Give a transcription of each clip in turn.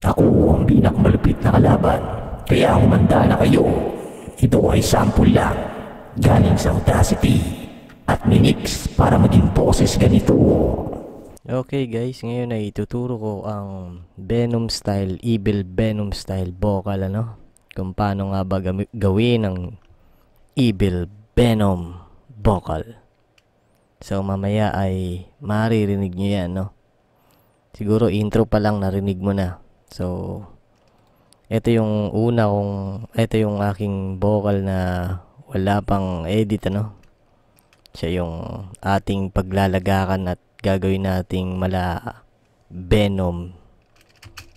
Ako ang pinakamalupit na kalaban, kaya humanda na kayo. Ito ay sample lang, galing sa Audacity at Minix para maging boses ganito. Okay guys, ngayon ay tuturo ko ang Venom style, Evil Venom style vocal ano. Kung paano nga ba gawin ang Evil Venom vocal. So mamaya ay maririnig nyo yan no. Siguro intro pa lang narinig mo na. So, ito yung una kong, ito yung aking vocal na wala pang edit, ano? Siya yung ating paglalagakan at gagawin nating mala Venom.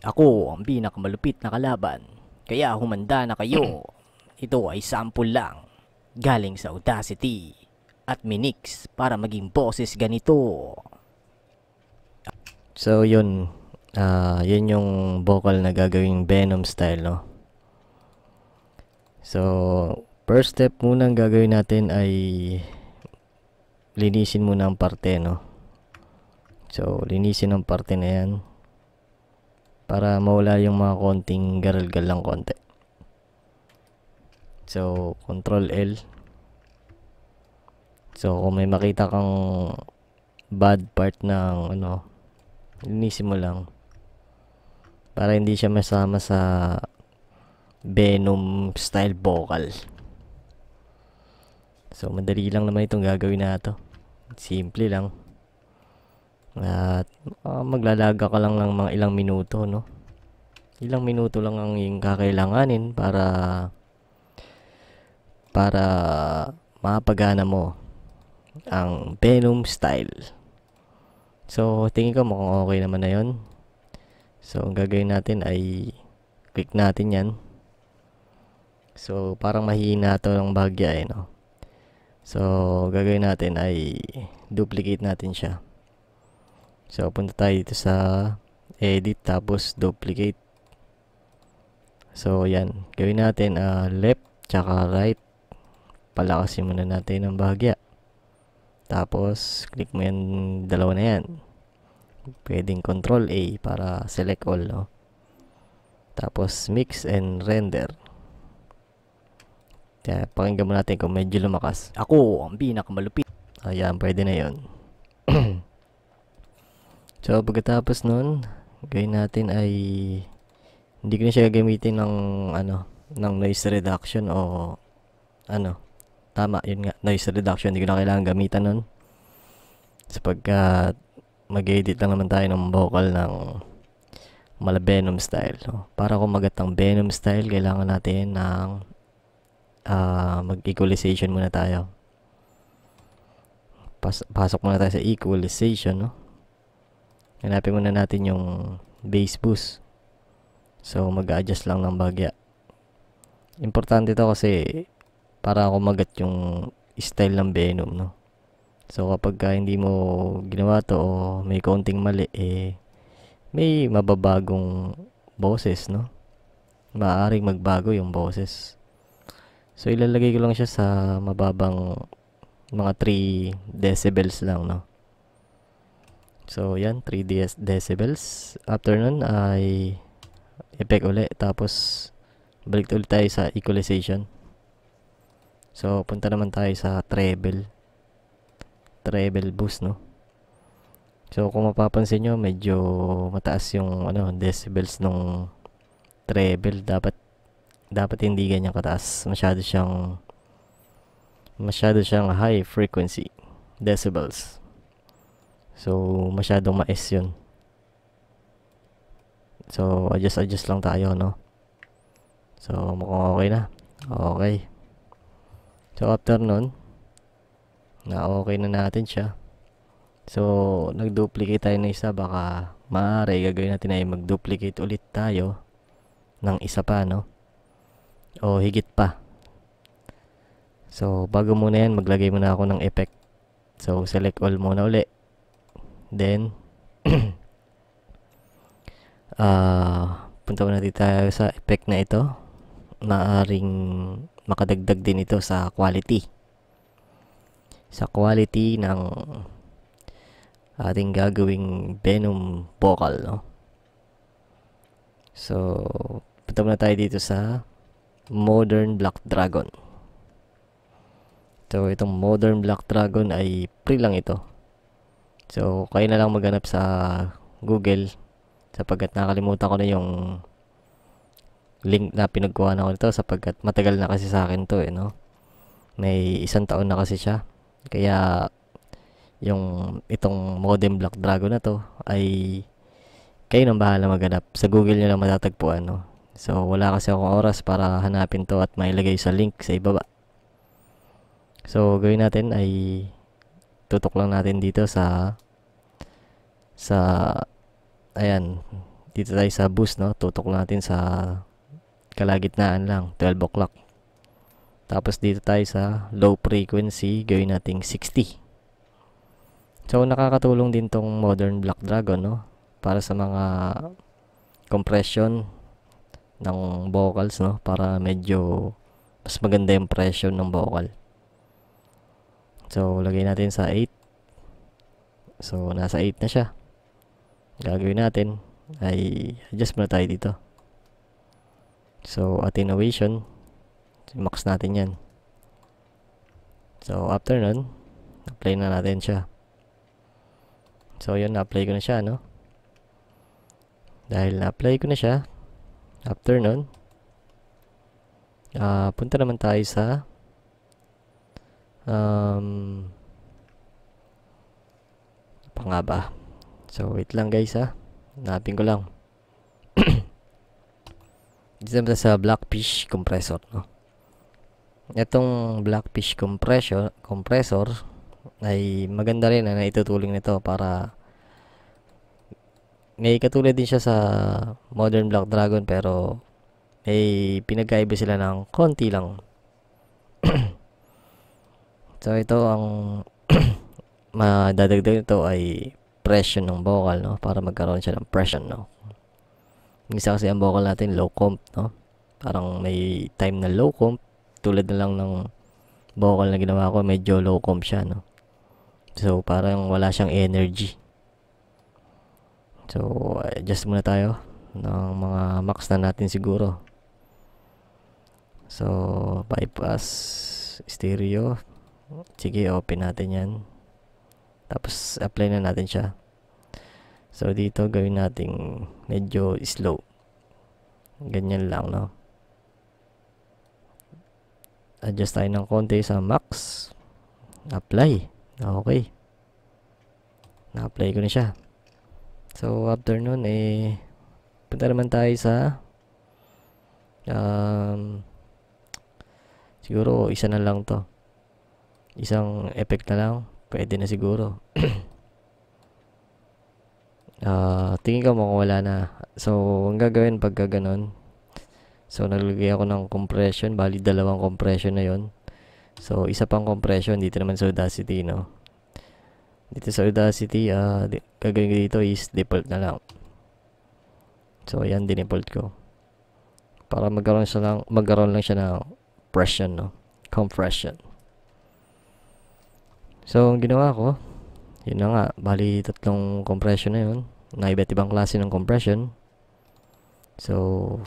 Ako ang pinakamalupit na kalaban. Kaya humanda na kayo. Ito ay sample lang. Galing sa Audacity at Minix para maging boses ganito. So yun, uh, yun yung vocal na gagawing Venom style, no? So, first step muna ang gagawin natin ay linisin muna ang parte, no? So, linisin ang parte na yan para mawala yung mga konting garalgal lang konti. So, control L. So, kung may makita kang bad part ng ano, linisin mo lang para hindi siya masama sa Venom style vocal. So madali lang naman itong gagawin na to. Simple lang. At uh, maglalaga ka lang ng mga ilang minuto, no? Ilang minuto lang ang yung kakailanganin para para mapagana mo ang Venom style. So, tingin ko mukhang okay naman na yon So, ang gagawin natin ay click natin yan. So, parang mahina to ng bahagya eh, no? So, gagawin natin ay duplicate natin siya. So, punta tayo dito sa edit tapos duplicate. So, yan. Gawin natin uh, left tsaka right. Palakasin muna natin ng bahagya. Tapos, click mo yung dalawa na yan pwedeng control A para select all no? tapos mix and render kaya pakinggan mo natin kung medyo lumakas ako ang pinakamalupit ayan pwede na yon so pagkatapos nun gawin natin ay hindi ko na siya gamitin ng ano ng noise reduction o ano tama yun nga noise reduction hindi ko na kailangan gamitan nun sapagkat mag-edit lang naman tayo ng vocal ng mala Venom style. No? Para kumagat ng Venom style, kailangan natin ng uh, mag-equalization muna tayo. Pas pasok muna tayo sa equalization. No? Hanapin muna natin yung bass boost. So, mag-adjust lang ng bagya. Importante ito kasi para kumagat yung style ng Venom. No? So kapag ka hindi mo ginawa to o may kaunting mali eh may mababagong boses no. Maaaring magbago yung boses. So ilalagay ko lang siya sa mababang mga 3 decibels lang no. So yan 3 decibels. Afternoon nun ay effect ulit tapos balik ulit tayo sa equalization. So punta naman tayo sa treble travel boost no so kung mapapansin nyo medyo mataas yung ano decibels nung treble dapat dapat hindi ganyan kataas masyado siyang masyado siyang high frequency decibels so masyadong maes yun so adjust adjust lang tayo no so mukhang okay na okay so after nun na okay na natin siya. So, nag-duplicate tayo ng isa, baka maaari gagawin natin ay mag-duplicate ulit tayo ng isa pa, no? O higit pa. So, bago muna yan, maglagay muna ako ng effect. So, select all muna uli. Then, uh, punta muna dito tayo sa effect na ito. Maaring makadagdag din ito sa quality sa quality ng ating gagawing Venom vocal, no? So, punta muna tayo dito sa Modern Black Dragon. So, itong Modern Black Dragon ay free lang ito. So, kayo na lang maghanap sa Google sapagkat nakalimutan ko na yung link na pinagkuha na ko nito sapagkat matagal na kasi sa akin to eh, no? May isang taon na kasi siya. Kaya yung itong modem Black Dragon na to ay kayo nang bahala maghanap. Sa Google nyo lang matatagpuan. No? So, wala kasi akong oras para hanapin to at mailagay sa link sa ibaba. So, gawin natin ay tutok lang natin dito sa sa ayan, dito tayo sa boost, no? Tutok natin sa kalagitnaan lang, 12 o'clock. Tapos dito tayo sa low frequency, gawin nating 60. So nakakatulong din tong modern Black Dragon no para sa mga compression ng vocals no para medyo mas maganda yung pressure ng vocal. So lagay natin sa 8. So nasa 8 na siya. Gagawin natin ay adjust muna tayo dito. So attenuation So, max natin yan. So, after nun, apply na natin siya. So, yun, na-apply ko na siya, no? Dahil na-apply ko na siya, after nun, uh, punta naman tayo sa um, pangaba. So, wait lang guys ha. Ah. Hanapin ko lang. Dito naman sa Blackfish Compressor, no? itong blackfish compressor compressor ay maganda rin na naitutulong nito para may katulad din siya sa modern black dragon pero may pinagkaiba sila ng konti lang so ito ang madadagdag nito ay pression ng vocal no para magkaroon siya ng pression no isa kasi ang vocal natin low comp no parang may time na low comp tulad na lang ng vocal na ginawa ko, medyo low comp siya, no? So, parang wala siyang energy. So, adjust muna tayo ng mga max na natin siguro. So, bypass, stereo. Sige, open natin yan. Tapos, apply na natin siya. So, dito gawin natin medyo slow. Ganyan lang, no? adjust tayo ng konti sa max apply okay na-apply ko na siya so after nun eh punta naman tayo sa um, siguro isa na lang to isang effect na lang pwede na siguro uh, tingin ko mukhang wala na so ang gagawin pagka ganun So, nalagay ako ng compression. Bali, dalawang compression na yon So, isa pang compression dito naman sa Audacity, no? Dito sa Audacity, uh, di gagawin dito is default na lang. So, ayan, din default ko. Para magkaroon, siya lang, magkaroon lang siya ng pressure, no? Compression. So, ang ginawa ko, yun na nga, bali tatlong compression na 'yon Na iba't ibang klase ng compression. So,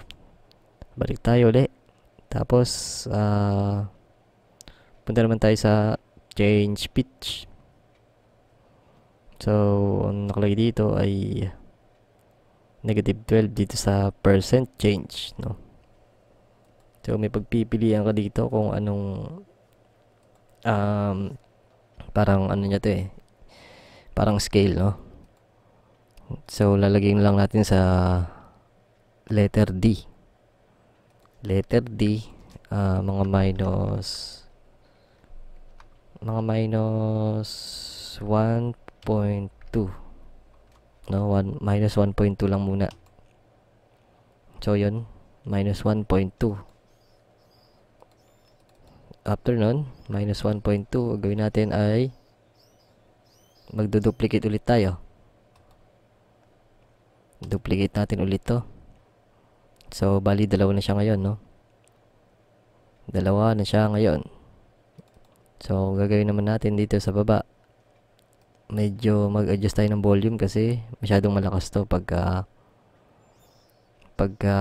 balik tayo ulit. Tapos, uh, punta naman tayo sa change pitch. So, ang nakalagay dito ay negative 12 dito sa percent change, no? So, may pagpipilian ka dito kung anong um, parang ano niya to eh. Parang scale, no? So, lalagyan lang natin sa letter D letter D uh, mga minus mga minus 1.2 no 1 minus 1.2 lang muna so yun minus 1.2 after nun minus 1.2 gawin natin ay magduduplicate ulit tayo duplicate natin ulit to So, bali dalawa na siya ngayon, no? Dalawa na siya ngayon. So, gagawin naman natin dito sa baba. Medyo mag-adjust tayo ng volume kasi masyadong malakas to pag, ah, pagka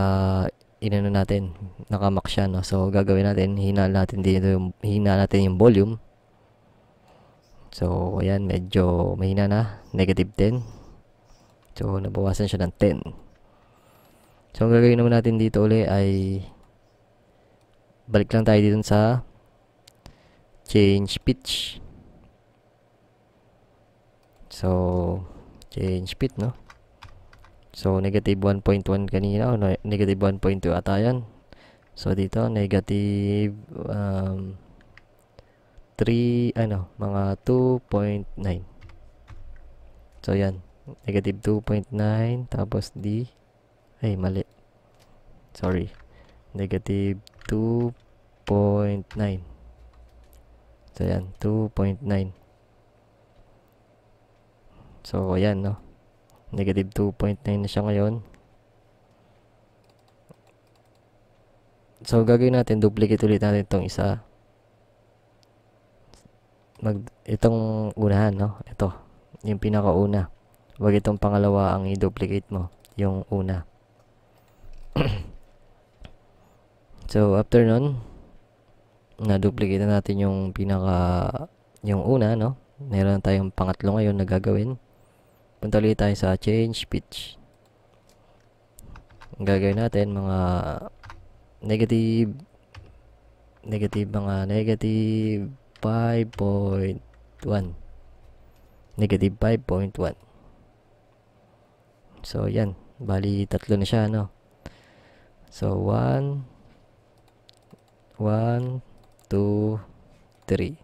ah, inano natin, nakamak siya, no? So, gagawin natin, hina natin dito yung, hina natin yung volume. So, ayan, medyo mahina na, negative 10. So, nabawasan siya ng 10. So, ang gagawin naman natin dito uli ay balik lang tayo dito sa change pitch. So, change pitch, no? So, negative 1.1 kanina, o negative 1.2 ata yan. So, dito, negative um, 3, ano, mga 2.9. So, yan. Negative 2.9, tapos di ay, mali. Sorry. Negative 2.9. So, yan. 2.9. So, ayan, no? Negative 2.9 na siya ngayon. So, gagawin natin, duplicate ulit natin itong isa. Mag, itong unahan, no? Ito, yung pinakauna. Huwag itong pangalawa ang i-duplicate mo, yung una. so after nun na-duplicate na natin yung pinaka yung una no meron tayong pangatlo ngayon na gagawin punta ulit tayo sa change pitch gagawin natin mga negative negative mga negative 5.1 negative 5.1 so yan bali tatlo na siya no So, 1, 1, 2, 3.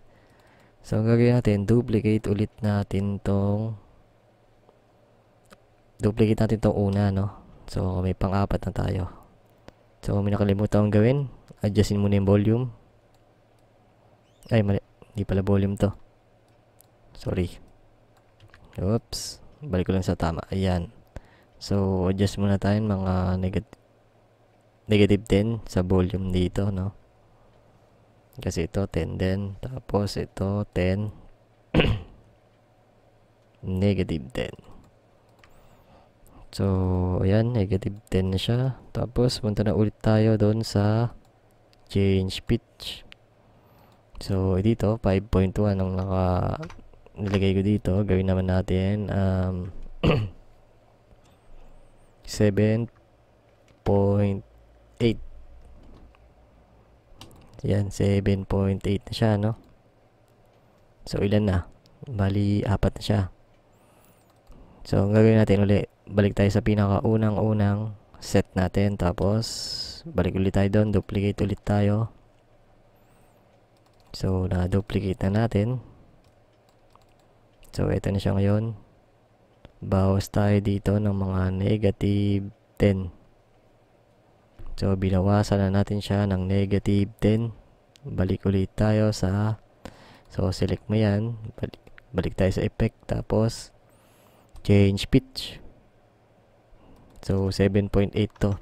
So, gagawin natin, duplicate ulit natin tong duplicate natin tong una, no? So, may pang-apat na tayo. So, may nakalimutan akong gawin. Adjustin muna yung volume. Ay, mali. Hindi pala volume to. Sorry. Oops. Balik ko lang sa tama. Ayan. So, adjust muna tayo mga negative negative din sa volume dito, no? Kasi ito, 10 din. Tapos, ito, 10. negative 10. So, ayan, negative 10 na siya. Tapos, punta na ulit tayo doon sa change pitch. So, dito, 5.1 ang naka nilagay ko dito. Gawin naman natin, um, 7.5 8 Yan, 7.8 na siya, no? So, ilan na? Bali, apat na siya. So, ang gagawin natin ulit, balik tayo sa pinakaunang-unang set natin. Tapos, balik ulit tayo doon. Duplicate ulit tayo. So, na-duplicate na natin. So, ito na siya ngayon. Bawas tayo dito ng mga negative 10. So, binawasan na natin siya ng negative 10. Balik ulit tayo sa... So, select mo yan. Balik, balik tayo sa effect. Tapos, change pitch. So, 7.8 to.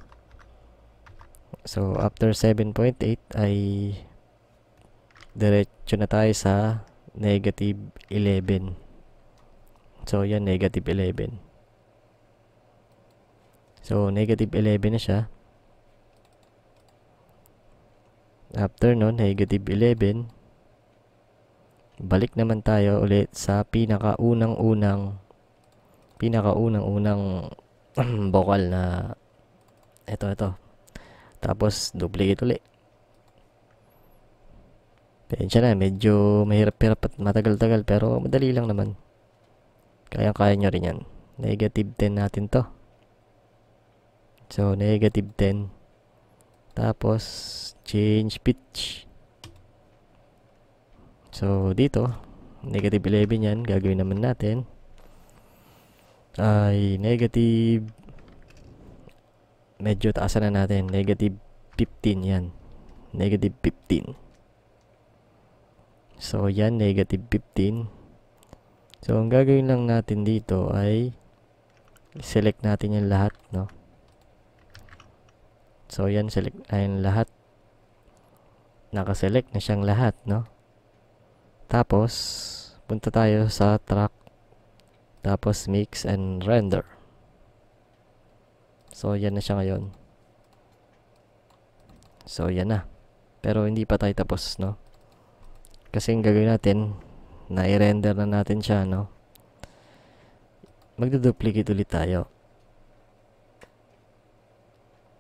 So, after 7.8 ay diretso na tayo sa negative 11. So, yan, negative 11. So, negative 11 na siya. After nun, negative 11. Balik naman tayo ulit sa pinakaunang-unang pinakaunang-unang vocal na ito, ito. Tapos, duplicate ulit. Pensya na, medyo mahirap-hirap at matagal-tagal pero madali lang naman. Kaya-kaya nyo rin yan. Negative 10 natin to. So, negative 10. Tapos, change pitch. So, dito, negative 11 yan. Gagawin naman natin. Ay, negative, medyo taasan na natin. Negative 15 yan. Negative 15. So, yan, negative 15. So, ang gagawin lang natin dito ay select natin yung lahat, no? So, yan, select, ayun lahat. Nakaselect na siyang lahat, no? Tapos, punta tayo sa track. Tapos, mix and render. So, yan na siya ngayon. So, yan na. Pero, hindi pa tayo tapos, no? Kasi, ang gagawin natin, na render na natin siya, no? Magduduplicate ulit tayo.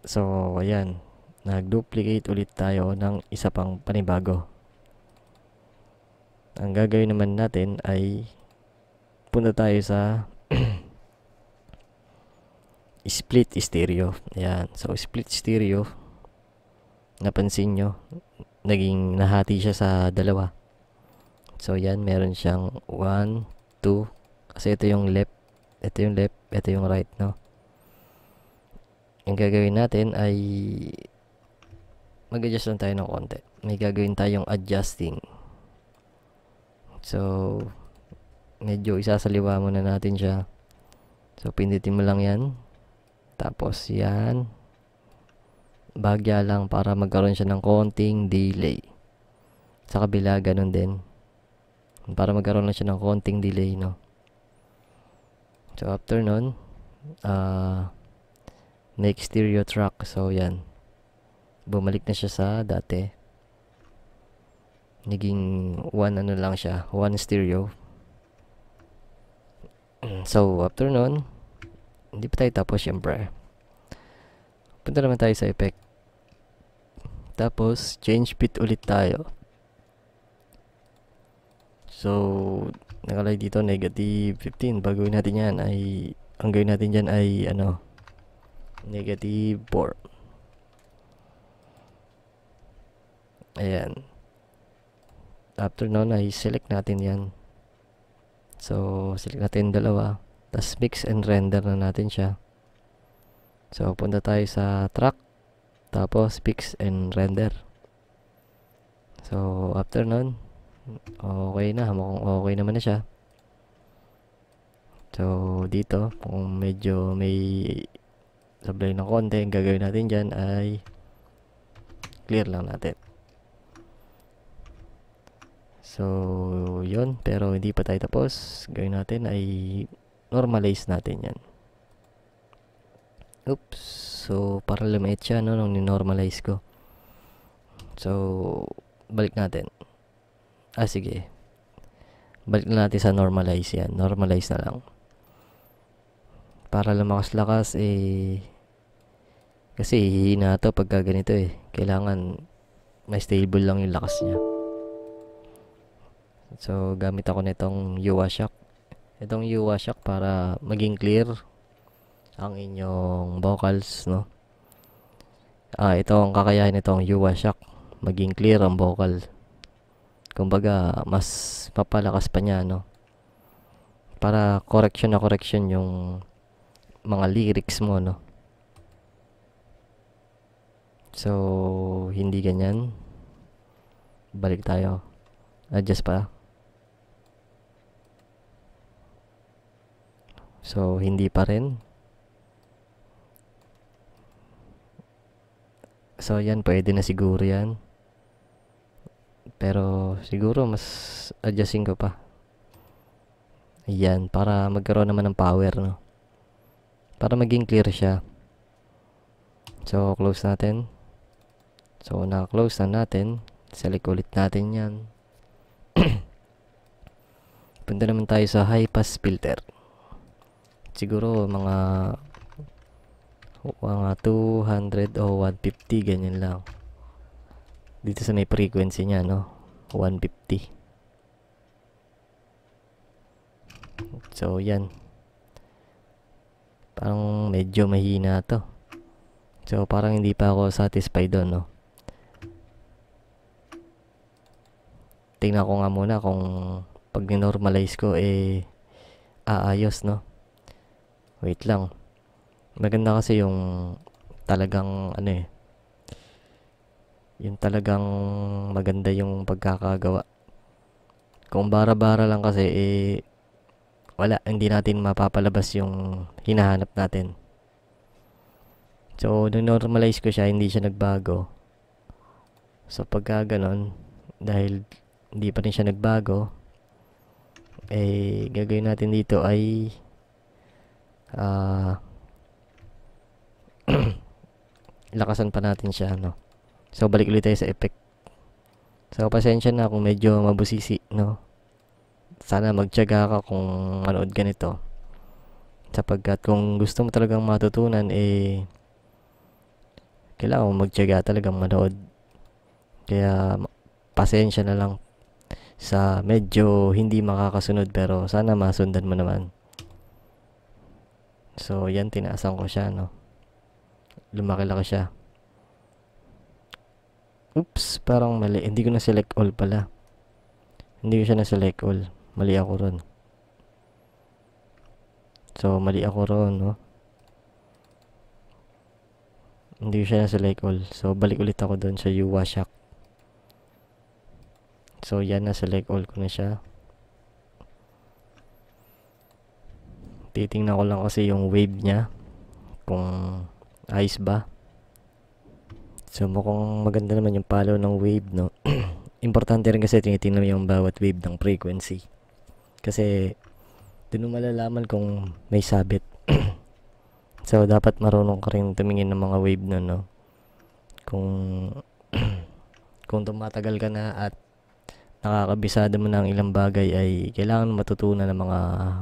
So, ayan. Nag-duplicate ulit tayo ng isa pang panibago. Ang gagawin naman natin ay punta tayo sa split stereo. Ayan. So, split stereo. Napansin nyo, naging nahati siya sa dalawa. So, ayan. Meron siyang 1, 2. Kasi ito yung left. Ito yung left. Ito yung right, no? ang gagawin natin ay mag-adjust lang tayo ng konti. May gagawin tayong adjusting. So, medyo isasaliwa muna natin siya. So, pinditin mo lang yan. Tapos, yan. Bagya lang para magkaroon siya ng konting delay. Sa kabila, ganun din. Para magkaroon lang siya ng konting delay, no? So, after nun, ah... Uh, Next stereo track. So, yan. Bumalik na siya sa dati. Naging one ano lang siya. One stereo. So, after nun, hindi pa tayo tapos syempre. Punta naman tayo sa effect. Tapos, change bit ulit tayo. So, nakalagay dito negative 15. Baguhin natin yan ay, ang gawin natin dyan ay ano, negative 4. Ayan. After noon ay select natin yan. So, select natin dalawa. tas mix and render na natin siya. So, punta tayo sa track. Tapos, mix and render. So, after noon, okay na. Mukhang okay naman na siya. So, dito, kung medyo may sablay ng konti ang gagawin natin dyan ay clear lang natin so yun pero hindi pa tayo tapos gawin natin ay normalize natin yan oops so para lumit sya no, nung normalize ko so balik natin ah sige balik na natin sa normalize yan normalize na lang para lumakas-lakas eh kasi hihina to pagka ganito eh kailangan may stable lang yung lakas niya so gamit ako nitong Yuwa Shock itong Yuwa Shock para maging clear ang inyong vocals no ah ito ang kakayahin nitong Yuwa Shock maging clear ang vocal kumbaga mas papalakas pa niya no para correction na correction yung mga lyrics mo, no? So, hindi ganyan. Balik tayo. Adjust pa. So, hindi pa rin. So, yan. Pwede na siguro yan. Pero, siguro mas adjusting ko pa. Yan. Para magkaroon naman ng power, no? para maging clear siya. So, close natin. So, na-close na natin. Select ulit natin yan. Punta naman tayo sa high pass filter. Siguro, mga mga 200 o 150, ganyan lang. Dito sa may frequency niya, no? 150. So, yan. Parang medyo mahina to. So, parang hindi pa ako satisfied doon, no? Tingnan ko nga muna kung pag normalize ko, eh, aayos, no? Wait lang. Maganda kasi yung talagang, ano eh, yung talagang maganda yung pagkakagawa. Kung bara-bara lang kasi, eh, wala, hindi natin mapapalabas yung hinahanap natin. So, nung normalize ko siya, hindi siya nagbago. So, pagka ganon, dahil hindi pa rin siya nagbago, eh, gagawin natin dito ay ah uh, lakasan pa natin siya, no? So, balik ulit tayo sa effect. So, pasensya na kung medyo mabusisi, no? sana magtiyaga ka kung manood ganito Sapagkat kung gusto mo talagang matutunan, eh, kailangan mo magtiyaga talagang manood. Kaya, pasensya na lang sa medyo hindi makakasunod pero sana masundan mo naman. So, yan, tinaasan ko siya, no? Lumaki-laki siya. Oops, parang mali. Hindi ko na-select all pala. Hindi ko siya na-select all. Mali ako ron. So, mali ako ron, no? Hindi siya nasa like all. So, balik ulit ako doon sa Yuwa Shack. So, yan. na select all ko na siya. Titingnan ko lang kasi yung wave niya. Kung ice ba. So, mukhang maganda naman yung palo ng wave, no? Importante rin kasi tinitingnan yung bawat wave ng frequency. Kasi, dun malalaman kung may sabit. so, dapat marunong ka rin tumingin ng mga wave na, no? Kung, kung tumatagal ka na at nakakabisado mo na ang ilang bagay ay kailangan matutunan ng mga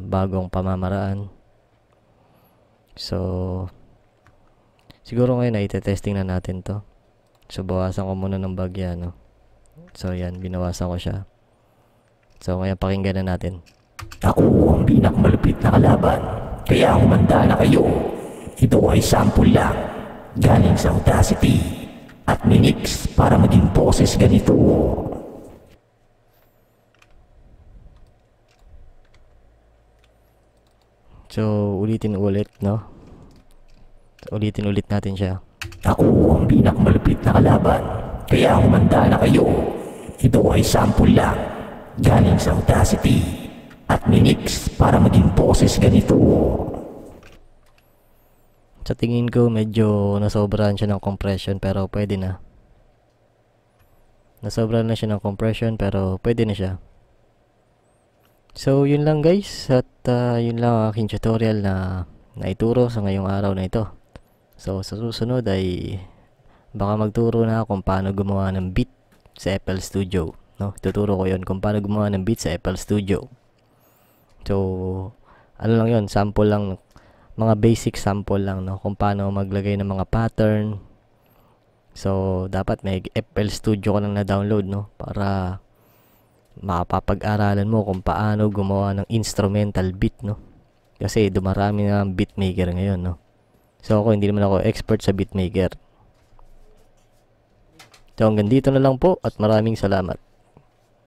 bagong pamamaraan. So, siguro ngayon ay testing na natin to. So, bawasan ko muna ng bagya, no? So, yan, binawasan ko siya. So, kaya pakinggan na natin. Ako ang pinakamalupit na kalaban, kaya humanda na kayo. Ito ay sample lang, galing sa Audacity at Minix para maging boses ganito. So, ulitin ulit, no? ulitin ulit natin siya. Ako ang pinakamalupit na kalaban, kaya humanda na kayo. Ito ay sample lang, galing sa Audacity at minix para maging boses ganito. Sa tingin ko medyo nasobrahan siya ng compression pero pwede na. Nasobrahan na siya ng compression pero pwede na siya. So yun lang guys at uh, yun lang ang aking tutorial na naituro sa ngayong araw na ito. So sa susunod ay baka magturo na kung paano gumawa ng beat sa Apple Studio no? Tuturo ko 'yon kung paano gumawa ng beat sa FL Studio. So, ano lang 'yon, sample lang mga basic sample lang no kung paano maglagay ng mga pattern. So, dapat may FL Studio ka lang na-download no para mapapag-aralan mo kung paano gumawa ng instrumental beat no. Kasi dumarami na ang beatmaker ngayon no. So ako hindi naman ako expert sa beatmaker. So hanggang dito na lang po at maraming salamat.